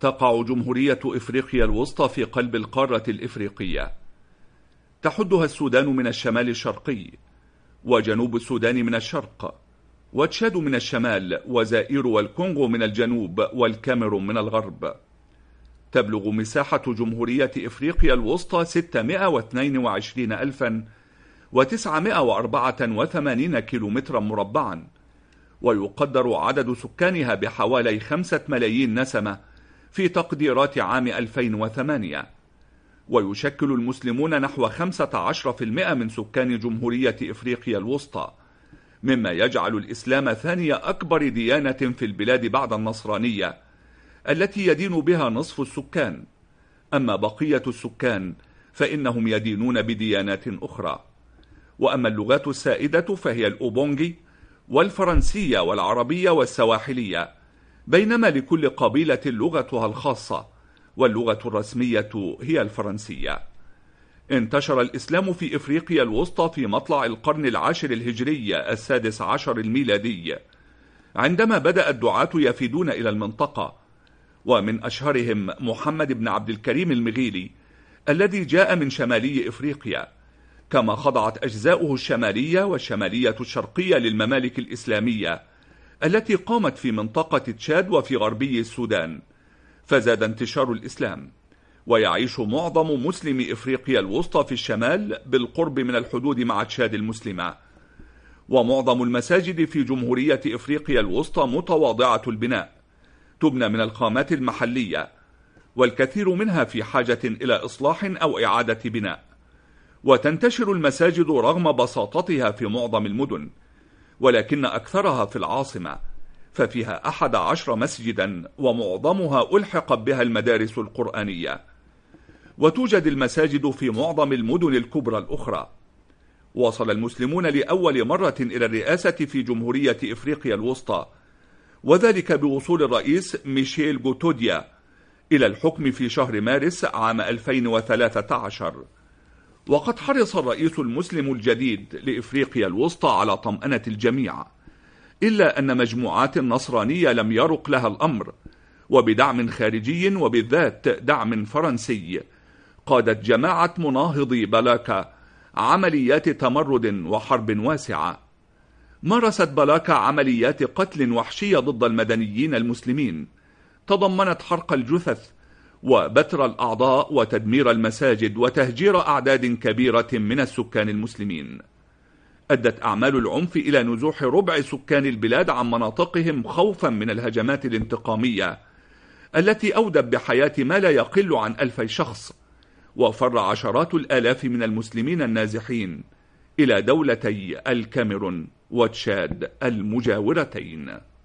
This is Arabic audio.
تقع جمهورية إفريقيا الوسطى في قلب القارة الإفريقية تحدها السودان من الشمال الشرقي وجنوب السودان من الشرق وتشاد من الشمال وزائر والكونغو من الجنوب والكاميرون من الغرب تبلغ مساحة جمهورية إفريقيا الوسطى 622,984 كيلومترا مربعا ويقدر عدد سكانها بحوالي 5 ملايين نسمة في تقديرات عام 2008 ويشكل المسلمون نحو 15% من سكان جمهورية إفريقيا الوسطى مما يجعل الإسلام ثاني أكبر ديانة في البلاد بعد النصرانية التي يدين بها نصف السكان أما بقية السكان فإنهم يدينون بديانات أخرى وأما اللغات السائدة فهي الأوبونجي والفرنسية والعربية والسواحلية بينما لكل قبيلة لغتها الخاصة واللغة الرسمية هي الفرنسية انتشر الإسلام في إفريقيا الوسطى في مطلع القرن العاشر الهجري السادس عشر الميلادي عندما بدأ الدعاة يفيدون إلى المنطقة ومن أشهرهم محمد بن عبد الكريم المغيلي الذي جاء من شمالي إفريقيا كما خضعت أجزاؤه الشمالية والشمالية الشرقية للممالك الإسلامية التي قامت في منطقة تشاد وفي غربي السودان فزاد انتشار الإسلام ويعيش معظم مسلم إفريقيا الوسطى في الشمال بالقرب من الحدود مع تشاد المسلمة ومعظم المساجد في جمهورية إفريقيا الوسطى متواضعة البناء تبنى من الخامات المحلية والكثير منها في حاجة إلى إصلاح أو إعادة بناء وتنتشر المساجد رغم بساطتها في معظم المدن ولكن أكثرها في العاصمة ففيها أحد عشر مسجدا ومعظمها ألحقت بها المدارس القرآنية وتوجد المساجد في معظم المدن الكبرى الأخرى وصل المسلمون لأول مرة إلى الرئاسة في جمهورية إفريقيا الوسطى وذلك بوصول الرئيس ميشيل جوتوديا إلى الحكم في شهر مارس عام 2013 وقد حرص الرئيس المسلم الجديد لإفريقيا الوسطى على طمأنة الجميع إلا أن مجموعات نصرانية لم يرق لها الأمر وبدعم خارجي وبالذات دعم فرنسي قادت جماعة مناهضي بلاكا عمليات تمرد وحرب واسعة مارست بلاكا عمليات قتل وحشية ضد المدنيين المسلمين تضمنت حرق الجثث وبتر الأعضاء وتدمير المساجد وتهجير أعداد كبيرة من السكان المسلمين أدت أعمال العنف إلى نزوح ربع سكان البلاد عن مناطقهم خوفا من الهجمات الانتقامية التي أودت بحياة ما لا يقل عن ألفي شخص وفر عشرات الآلاف من المسلمين النازحين إلى دولتي الكاميرون وتشاد المجاورتين